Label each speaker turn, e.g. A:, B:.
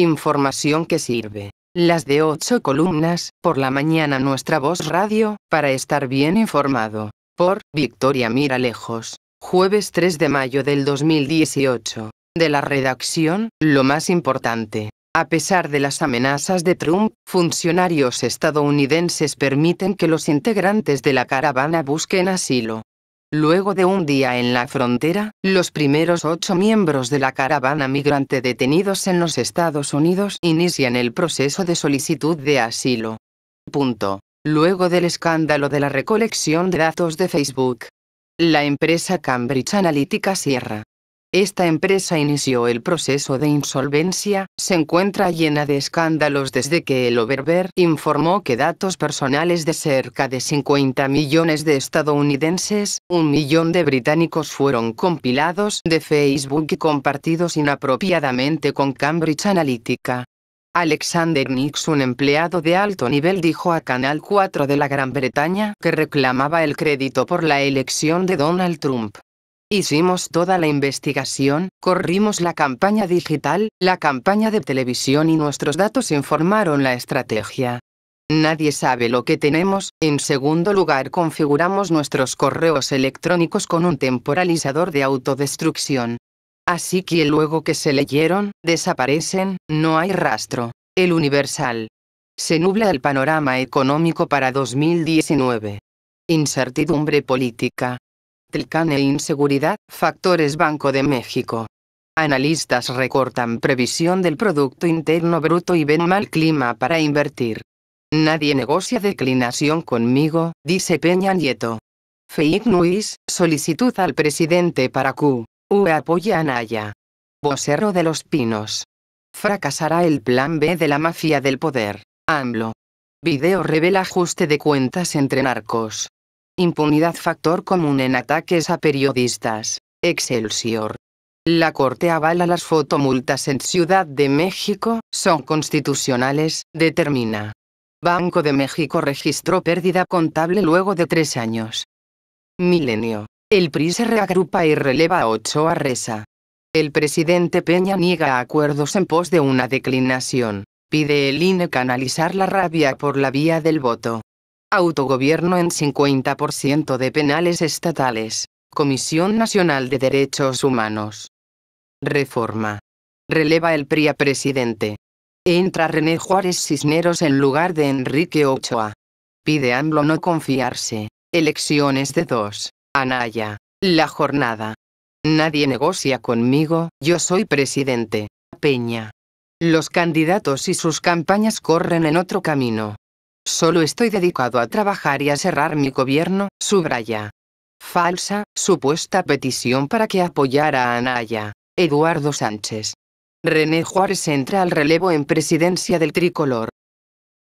A: Información que sirve. Las de ocho columnas, por la mañana nuestra voz radio, para estar bien informado. Por Victoria Mira Lejos. Jueves 3 de mayo del 2018. De la redacción, lo más importante. A pesar de las amenazas de Trump, funcionarios estadounidenses permiten que los integrantes de la caravana busquen asilo. Luego de un día en la frontera, los primeros ocho miembros de la caravana migrante detenidos en los Estados Unidos inician el proceso de solicitud de asilo. Punto. Luego del escándalo de la recolección de datos de Facebook. La empresa Cambridge Analytica cierra esta empresa inició el proceso de insolvencia, se encuentra llena de escándalos desde que el Overbear informó que datos personales de cerca de 50 millones de estadounidenses, un millón de británicos fueron compilados de Facebook y compartidos inapropiadamente con Cambridge Analytica. Alexander Nix, un empleado de alto nivel, dijo a Canal 4 de la Gran Bretaña que reclamaba el crédito por la elección de Donald Trump. Hicimos toda la investigación, corrimos la campaña digital, la campaña de televisión y nuestros datos informaron la estrategia. Nadie sabe lo que tenemos. En segundo lugar, configuramos nuestros correos electrónicos con un temporalizador de autodestrucción. Así que luego que se leyeron, desaparecen, no hay rastro. El Universal. Se nubla el panorama económico para 2019. Incertidumbre política. Tlcan e inseguridad, factores Banco de México. Analistas recortan previsión del Producto Interno Bruto y ven mal clima para invertir. Nadie negocia declinación conmigo, dice Peña Nieto. Fake News, solicitud al presidente para Q. U apoya a Naya. de los Pinos. Fracasará el plan B de la mafia del poder. AMLO. Video revela ajuste de cuentas entre narcos. Impunidad factor común en ataques a periodistas. Excelsior. La Corte avala las fotomultas en Ciudad de México, son constitucionales, determina. Banco de México registró pérdida contable luego de tres años. Milenio. El PRI se reagrupa y releva a Ochoa Reza. El presidente Peña niega acuerdos en pos de una declinación. Pide el INE canalizar la rabia por la vía del voto autogobierno en 50% de penales estatales, Comisión Nacional de Derechos Humanos. Reforma. Releva el PRI presidente. Entra René Juárez Cisneros en lugar de Enrique Ochoa. Pide AMLO no confiarse. Elecciones de 2. Anaya. La jornada. Nadie negocia conmigo, yo soy presidente. Peña. Los candidatos y sus campañas corren en otro camino. Solo estoy dedicado a trabajar y a cerrar mi gobierno, subraya. Falsa, supuesta petición para que apoyara a Anaya. Eduardo Sánchez. René Juárez entra al relevo en presidencia del tricolor.